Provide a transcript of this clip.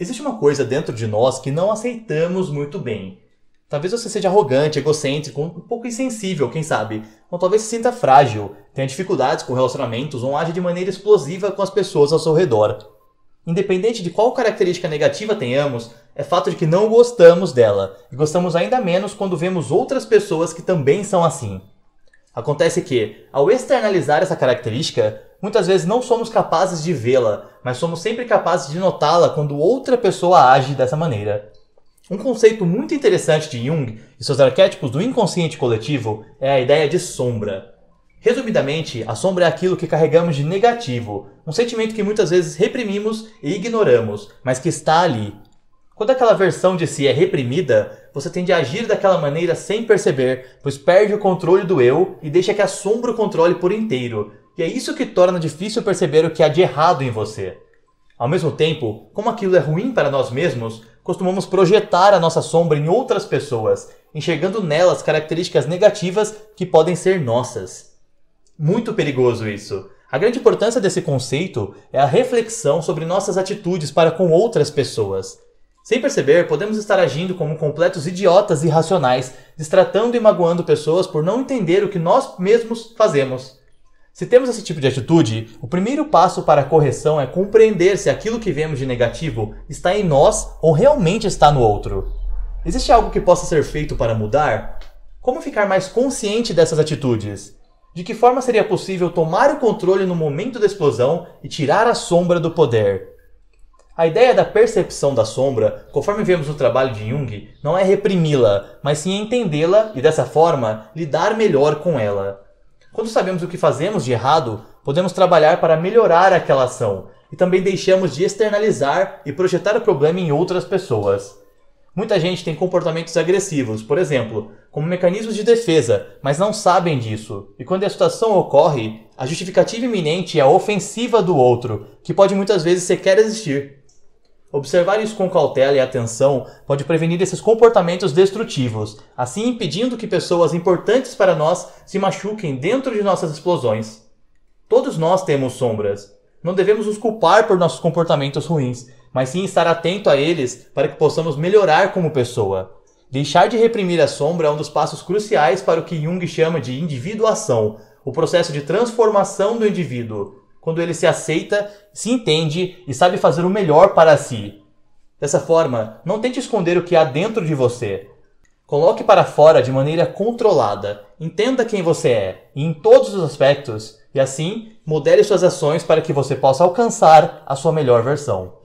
Existe uma coisa dentro de nós que não aceitamos muito bem. Talvez você seja arrogante, egocêntrico, um pouco insensível, quem sabe. Ou talvez se sinta frágil, tenha dificuldades com relacionamentos ou age de maneira explosiva com as pessoas ao seu redor. Independente de qual característica negativa tenhamos, é fato de que não gostamos dela, e gostamos ainda menos quando vemos outras pessoas que também são assim. Acontece que, ao externalizar essa característica, muitas vezes não somos capazes de vê-la, mas somos sempre capazes de notá-la quando outra pessoa age dessa maneira. Um conceito muito interessante de Jung e seus arquétipos do inconsciente coletivo é a ideia de sombra. Resumidamente, a sombra é aquilo que carregamos de negativo, um sentimento que muitas vezes reprimimos e ignoramos, mas que está ali. Quando aquela versão de si é reprimida, você tende a agir daquela maneira sem perceber, pois perde o controle do eu e deixa que a sombra o controle por inteiro. E é isso que torna difícil perceber o que há de errado em você. Ao mesmo tempo, como aquilo é ruim para nós mesmos, costumamos projetar a nossa sombra em outras pessoas, enxergando nelas características negativas que podem ser nossas. Muito perigoso isso. A grande importância desse conceito é a reflexão sobre nossas atitudes para com outras pessoas. Sem perceber, podemos estar agindo como completos idiotas irracionais, destratando e magoando pessoas por não entender o que nós mesmos fazemos. Se temos esse tipo de atitude, o primeiro passo para a correção é compreender se aquilo que vemos de negativo está em nós ou realmente está no outro. Existe algo que possa ser feito para mudar? Como ficar mais consciente dessas atitudes? De que forma seria possível tomar o controle no momento da explosão e tirar a sombra do poder? A ideia da percepção da sombra, conforme vemos no trabalho de Jung, não é reprimi-la, mas sim entendê-la e, dessa forma, lidar melhor com ela. Quando sabemos o que fazemos de errado, podemos trabalhar para melhorar aquela ação e também deixamos de externalizar e projetar o problema em outras pessoas. Muita gente tem comportamentos agressivos, por exemplo, como mecanismos de defesa, mas não sabem disso. E quando a situação ocorre, a justificativa iminente é a ofensiva do outro, que pode muitas vezes sequer existir, Observar isso com cautela e atenção pode prevenir esses comportamentos destrutivos, assim impedindo que pessoas importantes para nós se machuquem dentro de nossas explosões. Todos nós temos sombras. Não devemos nos culpar por nossos comportamentos ruins, mas sim estar atento a eles para que possamos melhorar como pessoa. Deixar de reprimir a sombra é um dos passos cruciais para o que Jung chama de individuação, o processo de transformação do indivíduo, quando ele se aceita, se entende e sabe fazer o melhor para si. Dessa forma, não tente esconder o que há dentro de você. Coloque para fora de maneira controlada, entenda quem você é, em todos os aspectos, e assim modele suas ações para que você possa alcançar a sua melhor versão.